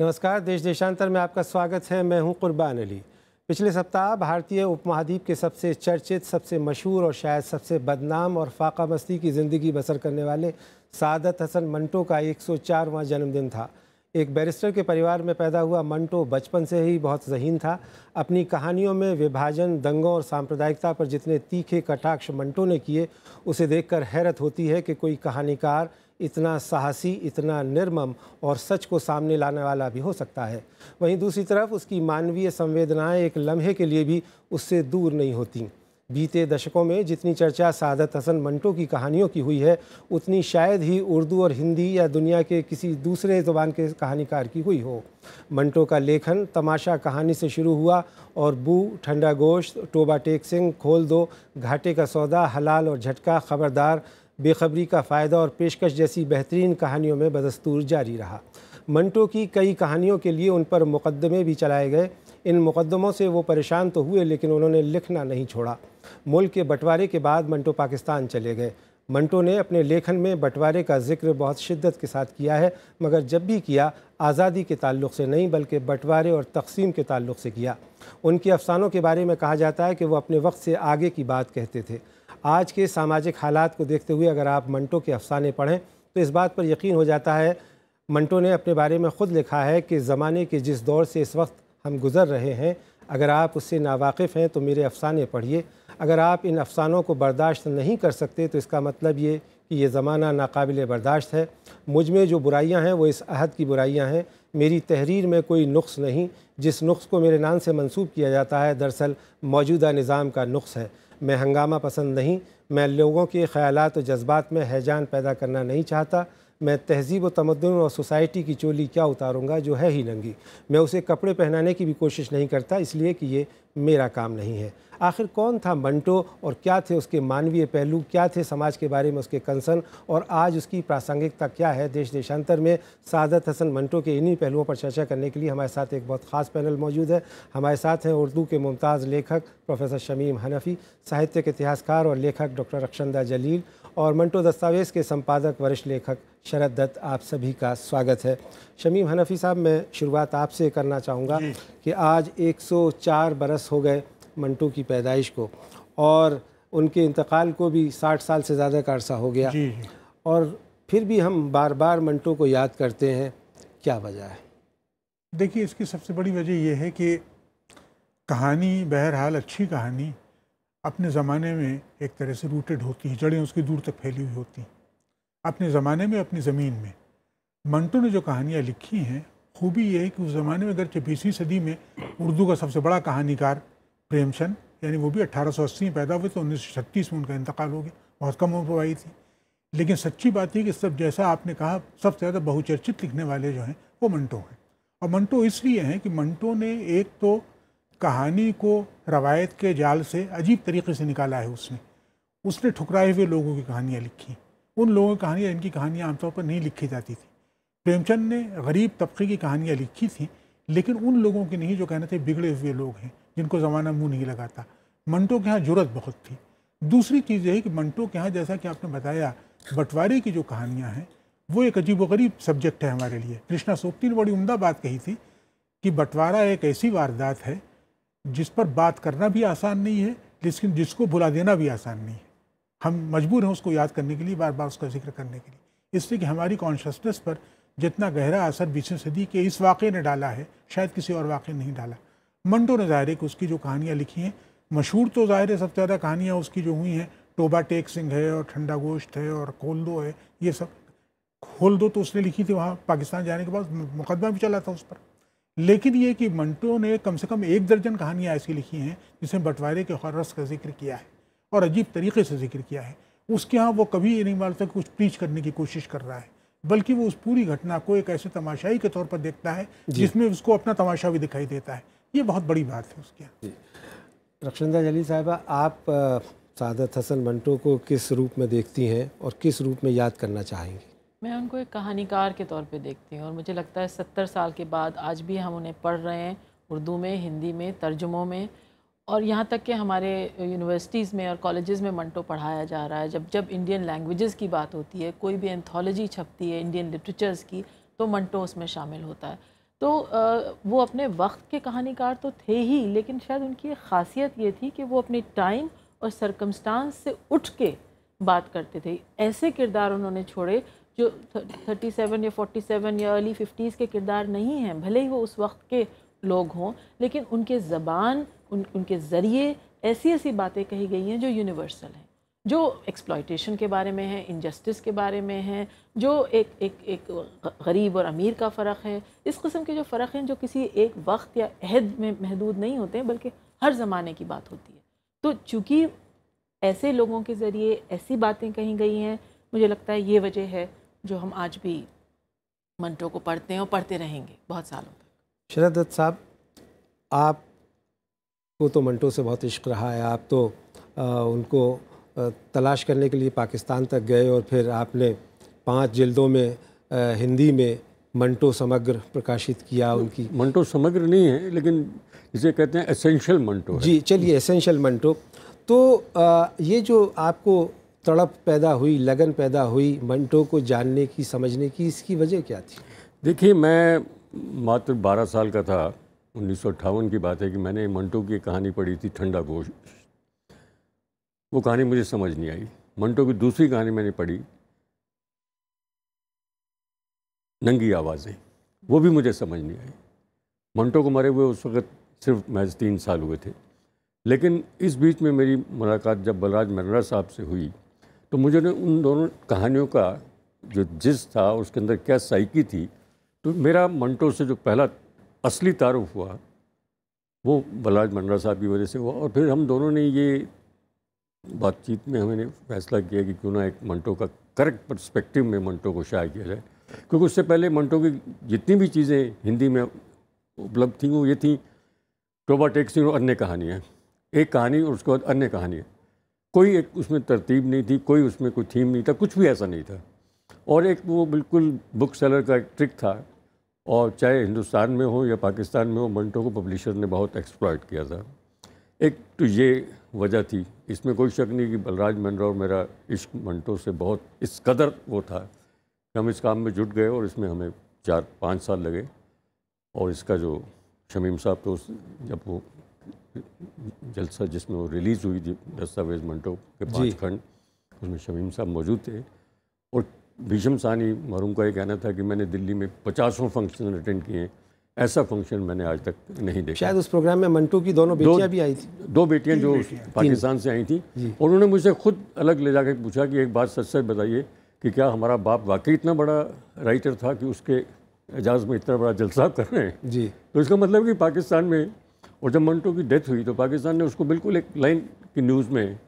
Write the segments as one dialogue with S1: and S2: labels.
S1: नमस्कार देश देशांतर में आपका स्वागत है मैं हूं कुर्बान अली पिछले सप्ताह भारतीय उपमहाद्वीप के सबसे चर्चित सबसे मशहूर और शायद सबसे बदनाम और फाका मस्ती की ज़िंदगी बसर करने वाले सादत हसन मंटो का 104वां जन्मदिन था एक बैरिस्टर के परिवार में पैदा हुआ मंटो बचपन से ही बहुत जहीन था अपनी कहानियों में विभाजन दंगों और सांप्रदायिकता पर जितने तीखे कटाक्ष मंटो ने किए उसे देखकर हैरत होती है कि कोई कहानीकार इतना साहसी इतना निर्मम और सच को सामने लाने वाला भी हो सकता है वहीं दूसरी तरफ उसकी मानवीय संवेदनाएं एक लम्हे के लिए भी उससे दूर नहीं होती बीते दशकों में जितनी चर्चा सादत हसन मंटो की कहानियों की हुई है उतनी शायद ही उर्दू और हिंदी या दुनिया के किसी दूसरे ज़बान के कहानीकार की हुई हो मंटो का लेखन तमाशा कहानी से शुरू हुआ और बू ठंडा गोश्त टोबा टेक सिंह खोल दो घाटे का सौदा हलाल और झटका खबरदार बेखबरी का फ़ायदा और पेशकश जैसी बेहतरीन कहानियों में बदस्तूर जारी रहा मंटो की कई कहानियों के लिए उन पर मुकदमे भी चलाए गए इन मुकदमों से वो परेशान तो हुए लेकिन उन्होंने लिखना नहीं छोड़ा मुल्क के बंटवारे के बाद मंटो पाकिस्तान चले गए मंटो ने अपने लेखन में बंटवारे का जिक्र बहुत शिद्दत के साथ किया है मगर जब भी किया आज़ादी के ताल्लुक से नहीं बल्कि बंटवारे और तकसीम के ताल्लुक से किया उनके अफसानों के बारे में कहा जाता है कि वो अपने वक्त से आगे की बात कहते थे आज के सामाजिक हालात को देखते हुए अगर आप मंटो के अफसाने पढ़ें तो इस बात पर यकीन हो जाता है मंटो ने अपने बारे में ख़ुद लिखा है कि ज़माने के जिस दौर से इस वक्त हम गुज़र रहे हैं अगर आप उससे नावाकफ़ हैं तो मेरे अफसाने पढ़िए अगर आप इन अफसानों को बर्दाश्त नहीं कर सकते तो इसका मतलब ये कि ये ज़माना नाकबिल बर्दाश्त है मुझ में जो बुराइयां हैं वो इस अहद की बुराइयां हैं मेरी तहरीर में कोई नुक्स नहीं जिस नुस्ख़ को मेरे नाम से मंसूब किया जाता है दरअसल मौजूदा निज़ाम का नुक्स है मैं हंगामा पसंद नहीं मैं लोगों के ख्याल व जज्बात में हैजान पैदा करना नहीं चाहता मैं तहजीब व तमदन और सोसाइटी की चोली क्या उतारूँगा जो है ही नंगी मैं उसे कपड़े पहनाने की भी कोशिश नहीं करता इसलिए कि ये मेरा काम नहीं है आखिर कौन था मंटो और क्या थे उसके मानवीय पहलू क्या थे समाज के बारे में उसके कंसर्न और आज उसकी प्रासंगिकता क्या है देश देशांतर में सादत हसन मंटो के इन्हीं पहलुओं पर चर्चा करने के लिए हमारे साथ एक बहुत ख़ास पैनल मौजूद है हमारे साथ हैं उर्दू के मुमताज़ लेखक प्रोफेसर शमीम हनफी साहित्य के इतिहासकार और लेखक डॉक्टर रक्षंदा जलील और मंटो दस्तावेज़ के संपादक वरिष्ठ लेखक शरद दत्त आप सभी का स्वागत है शमीम हनफी साहब मैं शुरुआत आपसे करना चाहूँगा कि आज 104 बरस हो गए मंटो की पैदाइश को और उनके इंतकाल को भी 60 साल से ज़्यादा का अरसा हो गया और फिर भी हम बार बार मंटो को याद करते हैं क्या वजह
S2: है देखिए इसकी सबसे बड़ी वजह यह है कि कहानी बहरहाल अच्छी कहानी अपने ज़माने में एक तरह से रूटेड होती हैं जड़ें उसकी दूर तक फैली हुई होती हैं अपने ज़माने में अपनी ज़मीन में मंटो ने जो कहानियाँ लिखी हैं खूबी ये है कि उस ज़माने में अगरचे बीसवीं सदी में उर्दू का सबसे बड़ा कहानीकार प्रेमचंद यानी वो भी 1880 में पैदा हुए तो उन्नीस में उनका इंतकाल हो गया बहुत कम उम्र आई थी लेकिन सच्ची बात यह कि सब जैसा आपने कहा सबसे ज़्यादा बहुचर्चित लिखने वाले जो हैं वो मंटो हैं और मंटो इसलिए हैं कि मंटो ने एक तो कहानी को रवायत के जाल से अजीब तरीके से निकाला है उसने उसने ठुकराए हुए लोगों की कहानियाँ लिखी उन लोगों की कहानियाँ इनकी कहानियाँ आमतौर पर नहीं लिखी जाती थी प्रेमचंद ने गरीब तबके की कहानियाँ लिखी थी लेकिन उन लोगों की नहीं जो कहने थे बिगड़े हुए लोग हैं जिनको ज़माना मुँह नहीं लगाता मंटो के यहाँ जरूरत बहुत थी दूसरी चीज़ यही कि मंटो के यहाँ जैसा कि आपने बताया बंटवारे की जो कहानियाँ हैं वो एक अजीब वरीब सब्जेक्ट है हमारे लिए कृष्णा सोपटी ने बड़ी उमदा बात कही थी कि बंटवारा एक ऐसी वारदात है जिस पर बात करना भी आसान नहीं है लेकिन जिसको भुला देना भी आसान नहीं है हम मजबूर हैं उसको याद करने के लिए बार बार उसका जिक्र करने के लिए इसलिए कि हमारी कॉन्शसनेस पर जितना गहरा असर बीसवीं सदी के इस वाक़े ने डाला है शायद किसी और वाक़े नहीं डाला मंडो ने ज़ाहिर कि उसकी जो कहानियाँ लिखी हैं मशहूर तो ज़ाहिर है सबसे ज़्यादा कहानियाँ उसकी जो हुई हैं टोबा टेक सिंह है और ठंडा गोश्त है और दो है ये सब खोल दो तो उसने लिखी थी वहाँ पाकिस्तान जाने के बाद मुकदमा भी चला था उस पर लेकिन ये कि मंटो ने कम से कम एक दर्जन कहानियाँ ऐसी लिखी हैं जिसमें बंटवारे के हौरस का जिक्र किया है और अजीब तरीके से जिक्र किया है उसके यहाँ वो कभी ये नहीं मानता कुछ प्रीच करने की कोशिश कर रहा है बल्कि वो उस पूरी घटना को एक ऐसे तमाशाई के तौर पर देखता है जिसमें उसको अपना तमाशा भी दिखाई देता है ये बहुत बड़ी बात है उसके यहाँ
S1: रक्षिंदा जली साहबा आप सादत हसन मंटो को किस रूप में देखती हैं और किस रूप में याद करना चाहेंगे
S3: मैं उनको एक कहानीकार के तौर पे देखती हूँ और मुझे लगता है सत्तर साल के बाद आज भी हम उन्हें पढ़ रहे हैं उर्दू में हिंदी में तर्जुमों में और यहाँ तक कि हमारे यूनिवर्सिटीज़ में और कॉलेज़ में मंटो पढ़ाया जा रहा है जब जब इंडियन लैंग्वेजेस की बात होती है कोई भी एंथोलॉजी छपती है इंडियन लिटरेचर्स की तो मंटो उसमें शामिल होता है तो आ, वो अपने वक्त के कहानीकार तो थे ही लेकिन शायद उनकी खासियत ये थी कि वो अपने टाइम और सरकमस्टांस से उठ के बात करते थे ऐसे किरदार उन्होंने छोड़े जो थर्टी सेवन या फोर्टी सेवन या अर्ली फिफ्टीज़ के किरदार नहीं हैं भले ही वो उस वक्त के लोग हों लेकिन उनके ज़बान उन उनके ज़रिए ऐसी ऐसी बातें कही गई हैं जो यूनिवर्सल हैं जो एक्सप्लाइटेशन के बारे में है इनजस्टिस के बारे में है जो एक एक एक गरीब और अमीर का फ़र्क है इस कस्म के जो फ़र्क हैं जो किसी एक वक्त या अहद में महदूद नहीं होते हैं बल्कि हर ज़माने की बात होती है तो चूँकि ऐसे लोगों के ज़रिए ऐसी बातें कही गई हैं मुझे लगता है ये वजह है जो हम आज भी मंत्रों को पढ़ते हैं और पढ़ते रहेंगे बहुत सालों
S1: तक शरद दत्त साहब आप को तो मंटो से बहुत इश्क रहा है आप तो आ, उनको तलाश करने के लिए पाकिस्तान तक गए और फिर आपने पांच जिल्दों में आ, हिंदी में मंटो समग्र प्रकाशित किया उनकी मंटो समग्र नहीं है लेकिन जिसे कहते हैं एसेंशियल मंटो है। जी चलिए एसेंशियल मंटो तो आ, ये जो आपको तड़प पैदा हुई लगन पैदा हुई मंटो को जानने की समझने की इसकी वजह क्या थी
S4: देखिए मैं मात्र 12 साल का था उन्नीस की बात है कि मैंने मंटो की कहानी पढ़ी थी ठंडा गोश वो कहानी मुझे समझ नहीं आई मंटो की दूसरी कहानी मैंने पढ़ी नंगी आवाज़ें वो भी मुझे समझ नहीं आई मंटो को मरे हुए उस वक़्त सिर्फ महज तीन साल हुए थे लेकिन इस बीच में मेरी मुलाकात जब बलराज मेहरा साहब से हुई तो मुझे ने उन दोनों कहानियों का जो जिस था उसके अंदर क्या साइकी थी तो मेरा मंटो से जो पहला असली तारुफ हुआ वो बलराज मंडरा साहब की वजह से हुआ और फिर हम दोनों ने ये बातचीत में हमने फैसला किया कि क्यों ना एक मंटो का करेक्ट पर्सपेक्टिव में मंटो को शाया किया जाए क्योंकि उससे पहले मंटो की जितनी भी चीज़ें हिंदी में उपलब्ध थी वो ये थी टोबा टेक्सी और अन्य कहानियाँ एक कहानी और उसके बाद अन्य कहानियाँ कोई एक उसमें तरतीब नहीं थी कोई उसमें कोई थीम नहीं था कुछ भी ऐसा नहीं था और एक वो बिल्कुल बुक सेलर का एक ट्रिक था और चाहे हिंदुस्तान में हो या पाकिस्तान में हो मंटो को पब्लिशर ने बहुत एक्सप्लॉयट किया था एक तो ये वजह थी इसमें कोई शक नहीं कि बलराज और मेरा इश्क मंटो से बहुत इस कदर वो था कि हम इस काम में जुट गए और इसमें हमें चार पाँच साल लगे और इसका जो शमीम साहब तो जब वो जलसा जिसमें वो रिलीज़ हुई दस्तावेज मंटो के पांच खंड उसमें शमीम साहब मौजूद थे और भीषम सानी मरूम का ये कहना था कि मैंने दिल्ली में पचासों फंक्शन अटेंड किए हैं ऐसा फंक्शन मैंने आज तक नहीं देखा शायद उस प्रोग्राम में मंटू की दोनों बेटियां दो, भी आई थी दो बेटियां जो पाकिस्तान से आई थी और उन्होंने मुझसे खुद अलग ले जाकर पूछा कि एक बात सच सच बताइए कि क्या हमारा बाप वाकई इतना बड़ा राइटर था कि उसके एजाज में इतना बड़ा जलसा कर रहे हैं जी तो इसका मतलब कि पाकिस्तान में और जब मंटो की डेथ हुई तो पाकिस्तान ने उसको बिल्कुल एक लाइन की न्यूज़ में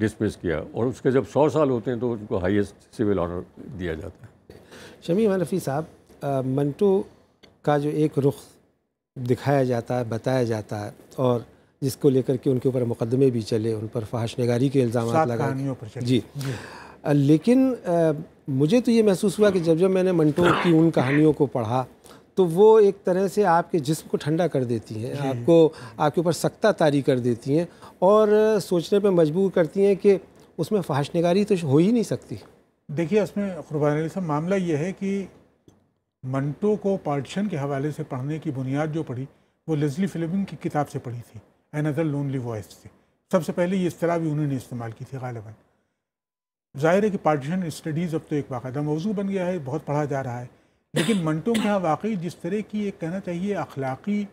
S4: डिसमिस किया और उसके जब सौ साल होते हैं तो उनको हाईएस्ट सिविल ऑनर दिया जाता है
S1: शमी रफ़ी साहब मंटो का जो एक रुख दिखाया जाता है बताया जाता है और जिसको लेकर के उनके ऊपर मुकदमे भी चले उन पर फाश नगारी के इल्ज़ाम लगाए जी, जी। लेकिन आ, मुझे तो ये महसूस हुआ कि जब जब मैंने मंटो की उन कहानियों को पढ़ा तो वो एक तरह से आपके जिस्म को ठंडा कर देती हैं आपको आपके ऊपर सख्ता तारी कर देती हैं और सोचने पे मजबूर करती हैं कि उसमें फाश नगारी
S2: तो हो ही नहीं सकती देखिए उसमें कुरबान साहब मामला ये है कि मंटो को पार्टीशन के हवाले से पढ़ने की बुनियाद जो पढ़ी वो लजली फिल्मिंग की किताब से पढ़ी थी एन अदर लोनली वॉइस से सबसे पहले ये इस तरह भी उन्होंने इस्तेमाल की थी गालिबा ज़ाहिर है कि पार्टीशन स्टडीज़ अब तो एक बाकायदा मौजू बन गया है बहुत पढ़ा जा रहा है लेकिन मंटो में हाँ वाकई जिस तरह की एक कहना चाहिए अखलाक़ी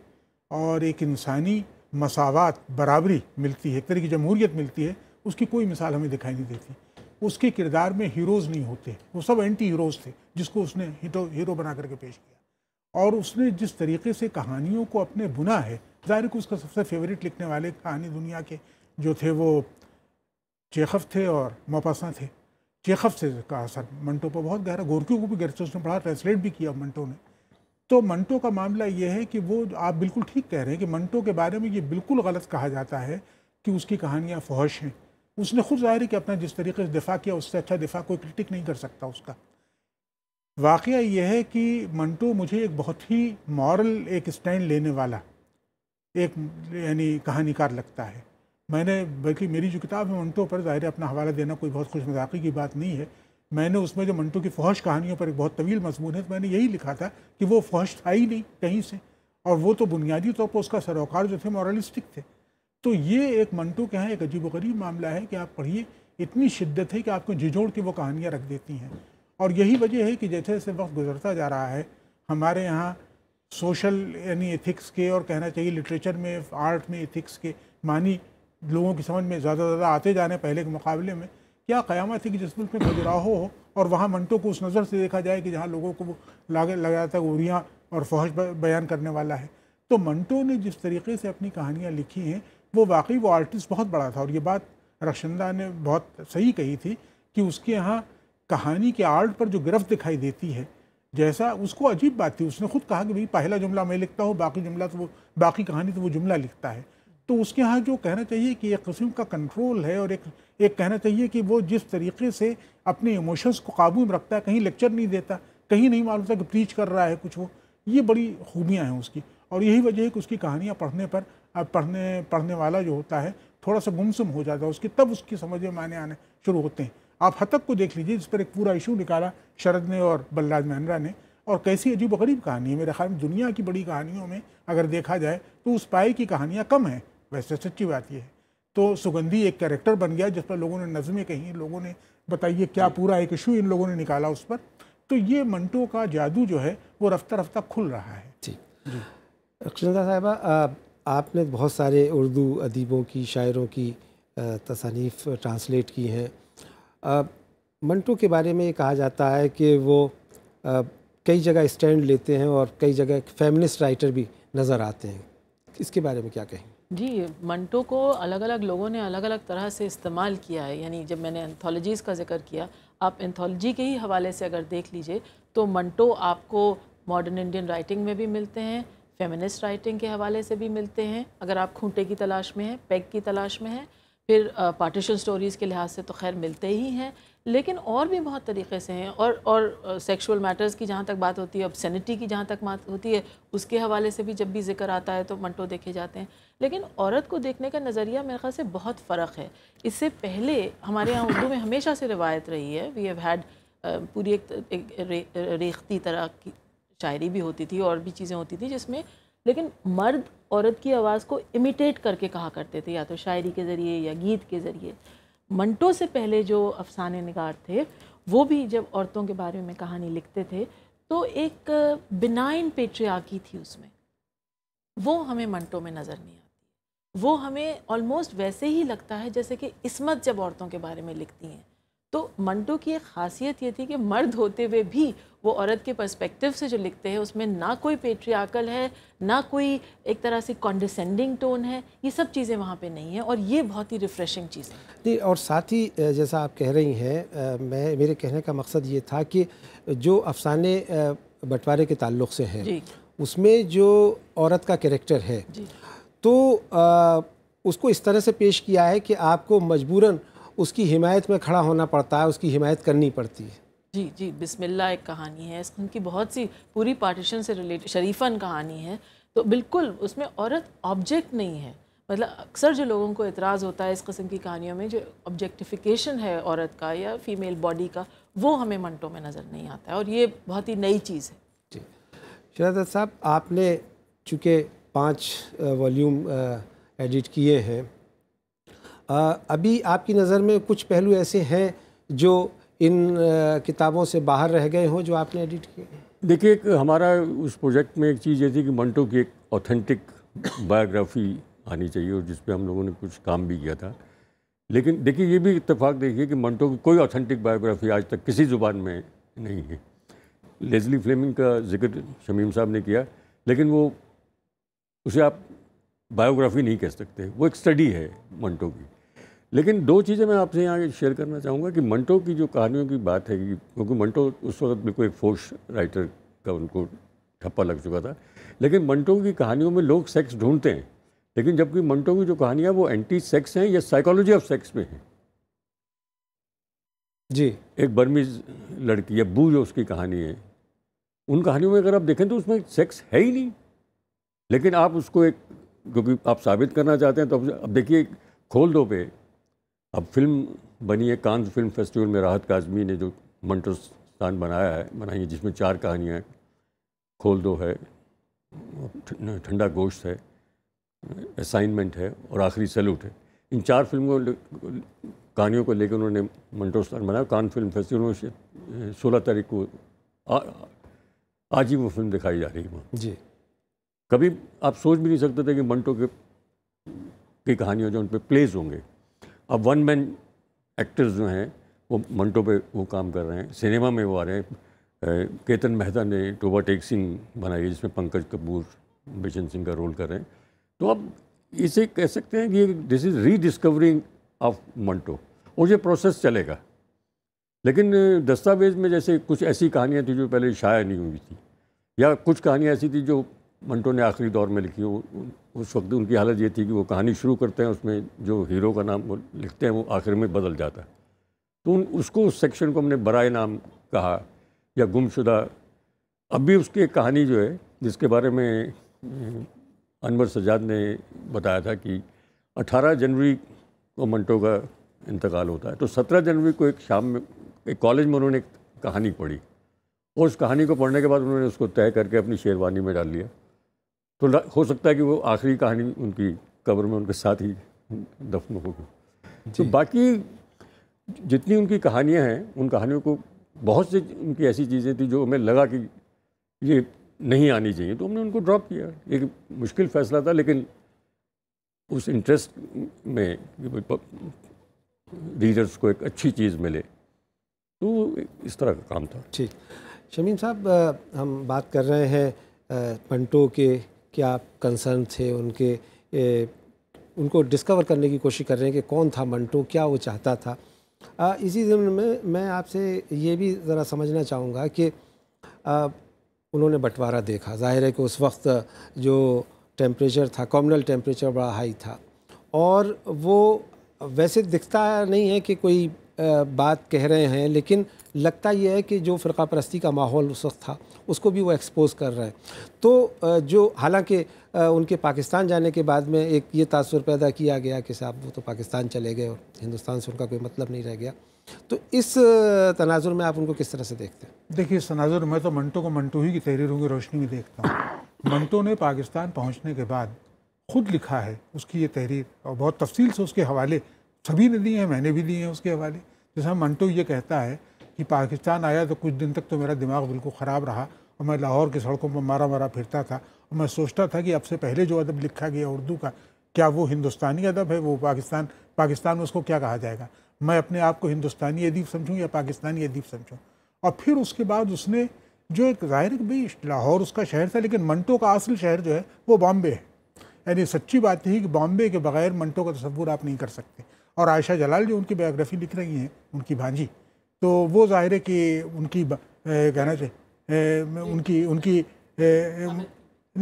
S2: और एक इंसानी मसावत बराबरी मिलती है एक तरह की जमहूरियत मिलती है उसकी कोई मिसाल हमें दिखाई नहीं देती उसके किरदार में हीरोज़ नहीं होते वो सब एंटी हीरोज़ थे जिसको उसने हीरो हीरो बना करके पेश किया और उसने जिस तरीके से कहानियों को अपने बुना है ज़ाहिर को उसका सबसे फेवरेट लिखने वाले कहानी दुनिया के जो थे वो चेखफ थे और मोपासा थे चेखफ से कहा सर मंटो पर बहुत गहरा गोरखियों को भी गहरा उसने पढ़ा ट्रांसलेट भी किया मंटो ने तो मंटो का मामला ये है कि वो आप बिल्कुल ठीक कह रहे हैं कि मंटो के बारे में ये बिल्कुल गलत कहा जाता है कि उसकी कहानियाँ फहश हैं उसने खुद जाहिर है कि अपना जिस तरीके से दिफा किया उससे अच्छा दिफा कोई क्रिटिक नहीं कर सकता उसका वाक़ यह है कि मंटो मुझे एक बहुत ही मॉरल एक स्टैंड लेने वाला एक यानी कहानीकार लगता है मैंने बल्कि मेरी जो किताब है मंटो पर ज़ाहिर अपना हवाला देना कोई बहुत खुश मजाकी की बात नहीं है मैंने उसमें जो मंटो की फौश कहानियों पर एक बहुत तवील मजमून है तो मैंने यही लिखा था कि वो फौश था ही नहीं कहीं से और वो तो बुनियादी तौर पर उसका सरोकार जो थे मॉरलिस्टिक थे तो ये एक मंटो के यहाँ एक अजीब गरीब मामला है कि आप पढ़िए इतनी शिद्दत है कि आपको झिझोड़ के वो कहानियाँ रख देती हैं और यही वजह है कि जैसे जैसे वक्त गुजरता जा रहा है हमारे यहाँ सोशल यानी एथिक्स के और कहना चाहिए लिटरेचर में आर्ट में एथिक्स के मानी लोगों की समझ में ज़्यादा ज़्यादा आते जाने पहले के मुकाबले में क्या क़्यामत है कि जिस मुल्क में खजुराहो हो और वहाँ मंटो को उस नज़र से देखा जाए कि जहाँ लोगों को लागे लगा जाता है और फौज बयान करने वाला है तो मंटो ने जिस तरीके से अपनी कहानियाँ लिखी हैं वो वाकई वो आर्टिस्ट बहुत बड़ा था और ये बात रक्षंदा ने बहुत सही कही थी कि उसके यहाँ कहानी के आर्ट पर जो गिरफ्त दिखाई देती है जैसा उसको अजीब बात थी उसने खुद कहा कि भाई पहला जुमला मैं लिखता हूँ बाकी जुमला तो वो बाकी कहानी तो वो जुमला लिखता है तो उसके यहाँ जो कहना चाहिए कि एक कस्म का कंट्रोल है और एक एक कहना चाहिए कि वो जिस तरीके से अपने इमोशंस को काबू में रखता है कहीं लेक्चर नहीं देता कहीं नहीं मालूम था कि प्रीच कर रहा है कुछ वो ये बड़ी खूबियाँ हैं उसकी और यही वजह है कि उसकी कहानियाँ पढ़ने पर पढ़ने पढ़ने वाला जो होता है थोड़ा सा गुमसुम हो जाता है उसकी तब उसकी समझ में माने आने शुरू होते हैं आप हतक को देख लीजिए जिस पर एक पूरा इशू निकाला शरद ने और बलराज महिंद्रा ने और कैसी अजीब गरीब कहानी है मेरे ख्याल में दुनिया की बड़ी कहानियों में अगर देखा जाए तो उस पाए की कहानियाँ कम हैं वैसे सच्ची बात यह है तो सुगंधी एक कैरेक्टर बन गया जिस पर लोगों ने नज़में कही लोगों ने बताइए क्या पूरा एक इशू इन लोगों ने निकाला उस पर तो ये मंटो का जादू जो है वो रफ्ता रफ्ता खुल रहा है
S1: जी कृष्णदा साहिबा आपने बहुत सारे उर्दू अदीबों की शायरों की तसानीफ ट्रांसलेट की हैं मंटो के बारे में ये कहा जाता है कि वो कई जगह स्टैंड लेते हैं और कई जगह फेमिनिस्ट राइटर भी नज़र आते हैं इसके बारे में क्या कहेंगे
S3: जी मंटो को अलग अलग लोगों ने अलग अलग तरह से इस्तेमाल किया है यानी जब मैंने एंथोलॉजीज़ का जिक्र किया आप एंथोलॉजी के ही हवाले से अगर देख लीजिए तो मंटो आपको मॉडर्न इंडियन राइटिंग में भी मिलते हैं फेमिनिस्ट राइटिंग के हवाले से भी मिलते हैं अगर आप खूंटे की तलाश में हैं पैग की तलाश में हैं फिर पार्टीशन स्टोरीज़ के लिहाज से तो खैर मिलते ही हैं लेकिन और भी बहुत तरीके से हैं और और सेक्सुअल मैटर्स की जहाँ तक बात होती है ऑब्सैनिटी की जहाँ तक बात होती है उसके हवाले से भी जब भी जिक्र आता है तो मंटो देखे जाते हैं लेकिन औरत को देखने का नज़रिया मेरे ख्याल से बहुत फ़र्क है इससे पहले हमारे यहाँ उर्दू में हमेशा से रिवायत रही है वी हैव हैड पूरी एक, एक रे, रेखती तरह की शायरी भी होती थी और भी चीज़ें होती थी जिसमें लेकिन मर्द औरत की आवाज़ को इमिटेट करके कहा करते थे या तो शायरी के ज़रिए या गीत के ज़रिए मंटो से पहले जो अफसाने नगार थे वो भी जब औरतों के बारे में कहानी लिखते थे तो एक बिनाइन पेट्रियाकी थी उसमें वो हमें मंटो में नज़र नहीं आती वो हमें ऑलमोस्ट वैसे ही लगता है जैसे कि इसमत जब औरतों के बारे में लिखती हैं तो मंटो की एक खासियत ये थी कि मर्द होते हुए भी वो औरत के पर्सपेक्टिव से जो लिखते हैं उसमें ना कोई पेट्रियाकल है ना कोई एक तरह से कॉन्डिसेंडिंग टोन है ये सब चीज़ें वहाँ पे नहीं है और ये बहुत ही रिफ़्रेशिंग चीज़ है
S1: जी और साथ ही जैसा आप कह रही हैं मैं मेरे कहने का मकसद ये था कि जो अफसाने बंटवारे के ताल्लुक से हैं उसमें जो औरत का करेक्टर है तो आ, उसको इस तरह से पेश किया है कि आपको मजबूरन उसकी हिमायत में खड़ा होना पड़ता है उसकी हिमायत करनी पड़ती है
S3: जी जी बिस्मिल्लाह एक कहानी है उनकी बहुत सी पूरी पार्टीशन से रिलेटेड शरीफन कहानी है तो बिल्कुल उसमें औरत ऑब्जेक्ट नहीं है मतलब अक्सर जो लोगों को एतराज़ होता है इस कस्म की कहानियों में जो ऑब्जेक्टिफिकेशन है औरत का या फीमेल बॉडी का वो हमें मंटों में नज़र नहीं आता है और ये बहुत ही नई चीज़ है जी
S1: शरादत साहब आपने चूँकि पाँच वॉल्यूम एडिट किए हैं अभी आपकी नज़र में कुछ पहलू ऐसे हैं जो इन किताबों से बाहर रह गए हों जो आपने एडिट किए
S4: देखिए हमारा उस प्रोजेक्ट में एक चीज़ ये थी कि मंटो की एक ऑथेंटिक बायोग्राफी आनी चाहिए और जिस हम लोगों ने कुछ काम भी किया था लेकिन देखिए ये भी इतफाक़ देखिए कि मंटो की कोई ऑथेंटिक बायोग्राफी आज तक किसी ज़ुबान में नहीं है लेजली फ्लेमिंग का जिक्र शमीम साहब ने किया लेकिन वो उसे आप बायोग्राफी नहीं कह सकते वो एक स्टडी है मंटो की लेकिन दो चीज़ें मैं आपसे यहाँ शेयर करना चाहूँगा कि मंटो की जो कहानियों की बात है क्योंकि मंटो उस वक्त बिल्कुल एक फोर्स राइटर का उनको ठप्पा लग चुका था लेकिन मंटो की कहानियों में लोग सेक्स ढूंढते हैं लेकिन जबकि मंटो की जो कहानियाँ वो एंटी सेक्स हैं या साइकोलॉजी ऑफ सेक्स में हैं जी एक बर्मीज लड़की या बू जो उसकी कहानी है उन कहानियों में अगर आप देखें तो उसमें सेक्स है ही नहीं लेकिन आप उसको एक क्योंकि आप साबित करना चाहते हैं तो अब देखिए खोल दो पे अब फिल्म बनी है कान फिल्म फेस्टिवल में राहत काजमी ने जो मंटोस्तान बनाया है बनाई है जिसमें चार कहानियाँ खोल दो है ठंडा गोश्त है असाइनमेंट है और आखिरी सैल्यूट है इन चार फिल्मों कहानियों को लेकर उन्होंने मंटोस्तान बनाया कान फिल्म फेस्टिवल में सोलह तारीख को आ, आज ही वो फिल्म दिखाई जा रही है वहाँ जी कभी आप सोच भी नहीं सकते थे कि मंटो के की कहानियाँ जो उन पर प्लेज होंगे अब वन मैन एक्टर्स जो हैं वो मंटो पे वो काम कर रहे हैं सिनेमा में वो आ रहे हैं केतन मेहता ने टोबा टेक सिंह बनाई जिसमें पंकज कपूर बिशन सिंह का रोल कर रहे हैं तो आप इसे कह सकते हैं कि this is rediscovering of Manto और ये प्रोसेस चलेगा लेकिन दस्तावेज़ में जैसे कुछ ऐसी कहानियाँ थी जो पहले शाया नहीं हुई थी या कुछ कहानियाँ ऐसी थी जो मंटो ने आखिरी दौर में लिखी उस वक्त उनकी हालत ये थी कि वो कहानी शुरू करते हैं उसमें जो हीरो का नाम वो लिखते हैं वो आखिर में बदल जाता है तो उन उसको उस सेक्शन को हमने बराए नाम कहा या गुमशुदा अब भी उसकी एक कहानी जो है जिसके बारे में हम्म, अनवर सजाद ने बताया था कि 18 जनवरी को मंटो का इंतकाल होता है तो 17 जनवरी को एक शाम में एक कॉलेज में उन्होंने एक कहानी पढ़ी और उस कहानी को पढ़ने के बाद उन्होंने उसको तय करके अपनी शेरवानी में डाल लिया तो हो सकता है कि वो आखिरी कहानी उनकी कब्र में उनके साथ ही दफन होगी तो बाकी जितनी उनकी कहानियाँ हैं उन कहानियों को बहुत से उनकी ऐसी चीज़ें थी जो हमें लगा कि ये नहीं आनी चाहिए तो हमने उनको ड्रॉप किया एक मुश्किल फैसला था लेकिन उस इंटरेस्ट में रीडर्स को एक अच्छी चीज़ मिले तो इस तरह का काम था ठीक
S1: शमीम साहब हम बात कर रहे हैं पंटो के क्या कंसर्न थे उनके ए, उनको डिस्कवर करने की कोशिश कर रहे हैं कि कौन था मंटो क्या वो चाहता था आ, इसी जमन में मैं आपसे ये भी ज़रा समझना चाहूँगा कि आ, उन्होंने बंटवारा देखा जाहिर है कि उस वक्त जो टेम्परेचर था कॉमनल टेम्परेचर बड़ा हाई था और वो वैसे दिखता नहीं है कि कोई बात कह रहे हैं लेकिन लगता यह है कि जो फ़िरका परस्ती का माहौल उस वक्त था उसको भी वो एक्सपोज़ कर रहे हैं तो जो हालांकि उनके पाकिस्तान जाने के बाद में एक ये तासर पैदा किया गया कि साहब वो तो पाकिस्तान चले गए और हिंदुस्तान से उनका कोई मतलब नहीं रह गया तो इस
S2: तनाजुर में आप उनको किस तरह से देखते हैं देखिए इस तनाजुर में तो मंटो को मंटो ही की तहरीरों की रोशनी में देखता हूँ मंटो ने पाकिस्तान पहुँचने के बाद खुद लिखा है उसकी ये तहरीर और बहुत तफसील से उसके हवाले सभी ने दिए हैं मैंने भी दिए हैं उसके हवाले जैसा हाँ, मंटो ये कहता है कि पाकिस्तान आया तो कुछ दिन तक तो मेरा दिमाग बिल्कुल ख़राब रहा और मैं लाहौर की सड़कों पर मारा मारा फिरता था और मैं सोचता था कि अब से पहले जो अदब लिखा गया उर्दू का क्या वो हिंदुस्तानी अदब है वो पाकिस्तान पाकिस्तान में उसको क्या कहा जाएगा मैं अपने आप को हिंदुस्तानी अदीब समझूँ या पाकिस्तानी अदीब समझूँ और फिर उसके बाद उसने जो एक ज़ाहिर भी लाहौर उसका शहर था लेकिन मंटो का असल शहर जो है वो बॉम्बे है यानी सच्ची बात यही कि बॉम्बे के बगैर मंटो का तस्वूर आप नहीं कर सकते और आयशा जलाल जो उनकी बायोग्राफी लिख रही हैं उनकी भांजी तो वो ज़ाहिर है कि उनकी कहना चाहिए उनकी उनकी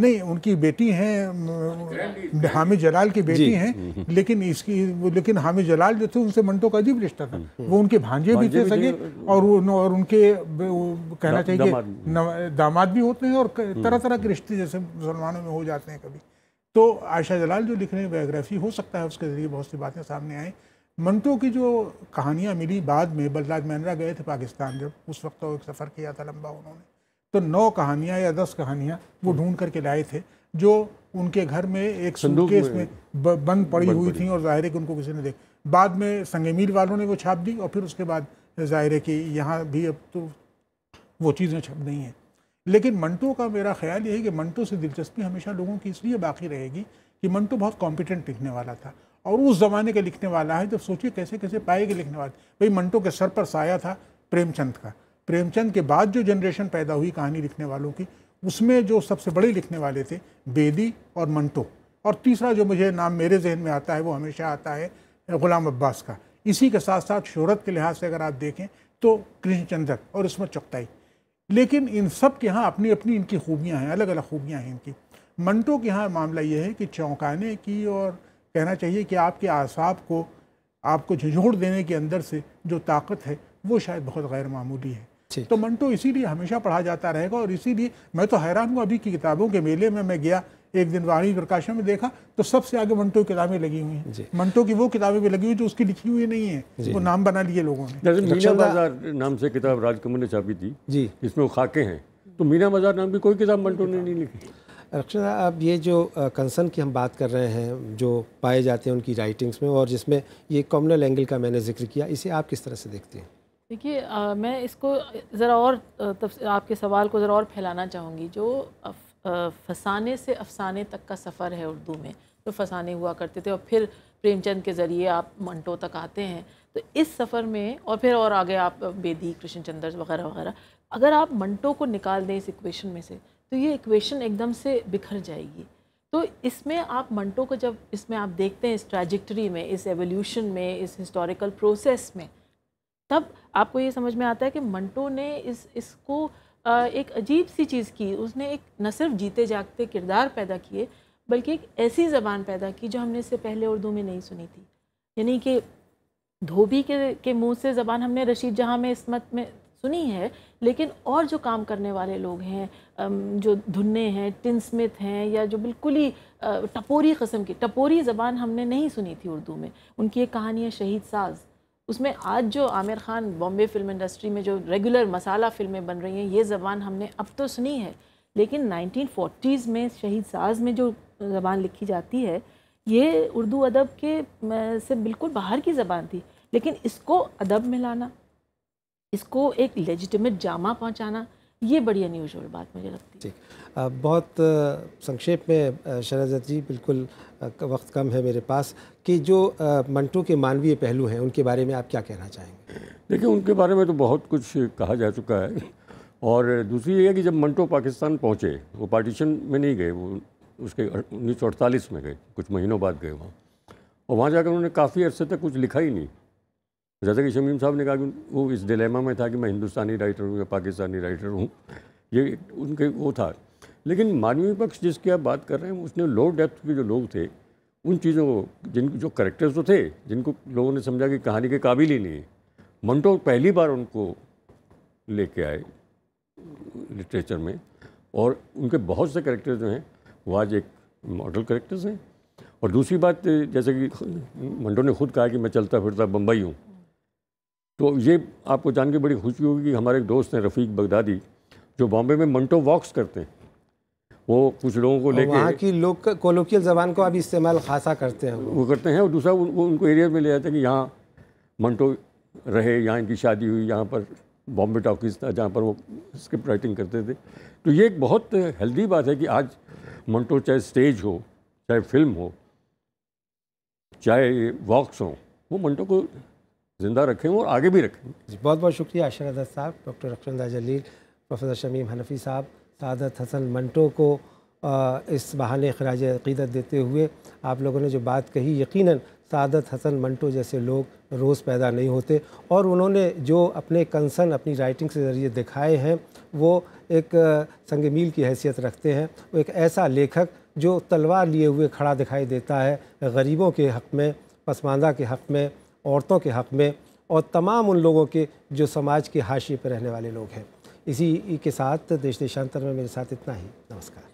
S2: नहीं उनकी बेटी हैं हामिद जलाल की बेटी हैं हम्म, हम्म। लेकिन इसकी लेकिन हामिद जलाल जो थे उनसे मंटो का अजीब रिश्ता था हम्म। वो उनके भांजे भी थे सगे और उन, और उनके कहना चाहिए दामाद भी होते हैं और तरह तरह के रिश्ते जैसे मुसलमानों में हो जाते हैं कभी तो आयशा जलाल जो लिख रहे हैं बायोग्राफी हो सकता है उसके ज़रिए बहुत सी बातें सामने आई मंटो की जो कहानियाँ मिली बाद में बलराज मैनरा गए थे पाकिस्तान जब उस वक्त तो एक सफ़र किया था लंबा उन्होंने तो नौ कहानियाँ या दस कहानियाँ वो ढूंढ करके लाए थे जो उनके घर में एक सूटकेस में, बंद पड़ी हुई थी और ज़ाहिर है कि उनको किसी ने देख बाद में संगमीर वालों ने वो छाप दी और फिर उसके बाद ज़ाहिर है कि यहाँ भी अब तो वो चीज़ें छप नहीं हैं लेकिन मंटू का मेरा ख्याल यही कि मंटू से दिलचस्पी हमेशा लोगों की इसलिए बाकी रहेगी कि मंटू बहुत कॉम्पिटेंट लिखने वाला था और उस ज़माने का लिखने वाला है जब तो सोचिए कैसे कैसे पाए के लिखने वाले भाई मंटू के सर पर साया था प्रेमचंद का प्रेमचंद के बाद जो जनरेशन पैदा हुई कहानी लिखने वालों की उसमें जो सबसे बड़े लिखने वाले थे बेदी और मंटो और तीसरा जो मुझे नाम मेरे जहन में आता है वो हमेशा आता है ग़ुलाम अब्बास का इसी के साथ साथ शहरत के लिहाज से अगर आप देखें तो कृष्णचंद्र और इसमें चौकताई लेकिन इन सब के यहाँ अपनी अपनी इनकी खूबियाँ हैं अलग अलग खूबियाँ हैं इनकी मंटो के यहाँ मामला ये है कि चौंकाने की और कहना चाहिए कि आपके आसाब को आपको झंझोड़ देने के अंदर से जो ताकत है वो शायद बहुत गैर मामूली है तो मंटो इसीलिए हमेशा पढ़ा जाता रहेगा और इसीलिए मैं तो हैरान हूँ अभी की किताबों के मेले में मैं गया एक दिन वाणी प्रकाशन में देखा तो सबसे आगे मंटो की किताबें लगी हुई हैं मंटो की वो किताबें भी लगी हुई जो उसकी लिखी हुई नहीं है वो नाम बना लिए लोगों ने मीना बाजार
S4: नाम से किताब राजकमल ने छापी थी जी इसमें वो खाके हैं
S2: तो मीना बाजार नाम की
S4: कोई किताब मंटो ने नहीं लिखी
S1: रक्षा साहब अब ये जो कंसर्न की हम बात कर रहे हैं जो पाए जाते हैं उनकी राइटिंग्स में और जिसमें ये कॉमनल एंगल का मैंने जिक्र किया इसे आप किस तरह से देखते हैं
S3: देखिए मैं इसको ज़रा और आपके सवाल को ज़रा और फैलाना चाहूँगी जो फसाने से अफसाने तक का सफ़र है उर्दू में तो फसाने हुआ करते थे और फिर प्रेमचंद के ज़रिए आप मंटो तक आते हैं तो इस सफ़र में और फिर और आगे आप बेदी कृष्णचंद्र वगैरह वगैरह अगर आप मंटो को निकाल दें इस इक्वेशन में से तो ये इक्वेशन एकदम से बिखर जाएगी तो इसमें आप मंटो को जब इसमें आप देखते हैं इस ट्रैजेक्टरी में इस एवोल्यूशन में इस हिस्टोरिकल प्रोसेस में तब आपको ये समझ में आता है कि मंटो ने इस इसको एक अजीब सी चीज़ की उसने एक न सिर्फ जीते जागते किरदार पैदा किए बल्कि एक ऐसी ज़बान पैदा की जो हमने इससे पहले उर्दू में नहीं सुनी थी यानी कि धोबी के के मुंह से ज़बान हमने रशीद जहाँ में इसमत में सुनी है लेकिन और जो काम करने वाले लोग हैं जो धुन्ने हैं टिन स्मिथ हैं या जो बिल्कुल ही टपोरी कस्म की टपोरी ज़बान हमने नहीं सुनी थी उर्दू में उनकी एक कहानी है शहीद साज़ उसमें आज जो आमिर खान बॉम्बे फिल्म इंडस्ट्री में जो रेगुलर मसाला फिल्में बन रही हैं ये ज़बान हमने अब तो सुनी है लेकिन 1940s में शहीद साज में जो ज़बान लिखी जाती है ये उर्दू अदब के से बिल्कुल बाहर की ज़बान थी लेकिन इसको अदब में लाना इसको एक लेजिटमेट जामा पहुँचाना ये बड़ी अनयूजल बात मुझे लगती
S1: है बहुत संक्षेप में शराजत जी बिल्कुल वक्त कम है मेरे पास कि जो मंटू के मानवीय पहलू हैं उनके बारे में आप क्या कहना चाहेंगे
S4: देखिए उनके बारे में तो बहुत कुछ कहा जा चुका है और दूसरी ये है कि जब मंटो पाकिस्तान पहुँचे वो पार्टीशन में नहीं गए वो उसके उन्नीस में गए कुछ महीनों बाद गए वहाँ और वहाँ जाकर उन्होंने काफ़ी अरसे तक कुछ लिखा ही नहीं जैसा कि शमीम साहब ने कहा कि वो इस डिलेमा में था कि मैं हिंदुस्तानी राइटर हूँ या पाकिस्तानी राइटर हूँ ये उनके वो था लेकिन मानवीय पक्ष जिसकी आप बात कर रहे हैं उसने लो डेप्थ के जो लोग थे उन चीज़ों को जिन जो करेक्टर्स तो थे जिनको लोगों ने समझा कि कहानी के काबिल ही नहीं मंटो पहली बार उनको लेके आए लिटरेचर में और उनके बहुत से करेक्टर्स जो हैं वो आज एक मॉडल करेक्टर्स हैं और दूसरी बात जैसे कि मंडो ने खुद कहा कि मैं चलता फिरता बम्बई हूँ तो ये आपको जान के बड़ी खुशी होगी कि हमारे एक दोस्त हैं रफ़ीक बगदादी जो बॉम्बे में मंटो वॉक्स करते हैं वो कुछ लोगों को लेकर वहाँ
S1: की लोग कोलोकियल ज़बान को अभी इस्तेमाल खासा करते हैं वो
S4: करते हैं और दूसरा वो उनको एरिया में ले जाते हैं कि यहाँ मंटो रहे यहाँ इनकी शादी हुई यहाँ पर बॉम्बे टॉकीज था जहाँ पर वो स्क्रिप्ट राइटिंग करते थे तो ये एक बहुत हेल्दी बात है कि आज मंटो चाहे स्टेज हो चाहे फिल्म हो चाहे वॉक्स हो वो मंटो को ज़िंदा रखेंगे और आगे भी रखेंगे बहुत बहुत
S1: शुक्रिया आशा अदत साहब डॉक्टर रक्षंदा जलील प्रोफेसर शमीम हनफी साहब सादत हसन मंटो को इस बहाने खराज अक़ीदत देते हुए आप लोगों ने जो बात कही यकीन सादत हसन मंटो जैसे लोग रोज़ पैदा नहीं होते और उन्होंने जो अपने कंसर्न अपनी राइटिंग से ज़रिए दिखाए हैं वो एक संग मील की हैसियत रखते हैं वो एक ऐसा लेखक जो तलवार लिए हुए खड़ा दिखाई देता है गरीबों के हक़ में पसमानदा के हक़ में औरतों के हक़ में और तमाम उन लोगों के जो समाज के हाशिए पर रहने वाले लोग हैं इसी के साथ देश देशांतर में मेरे साथ इतना ही नमस्कार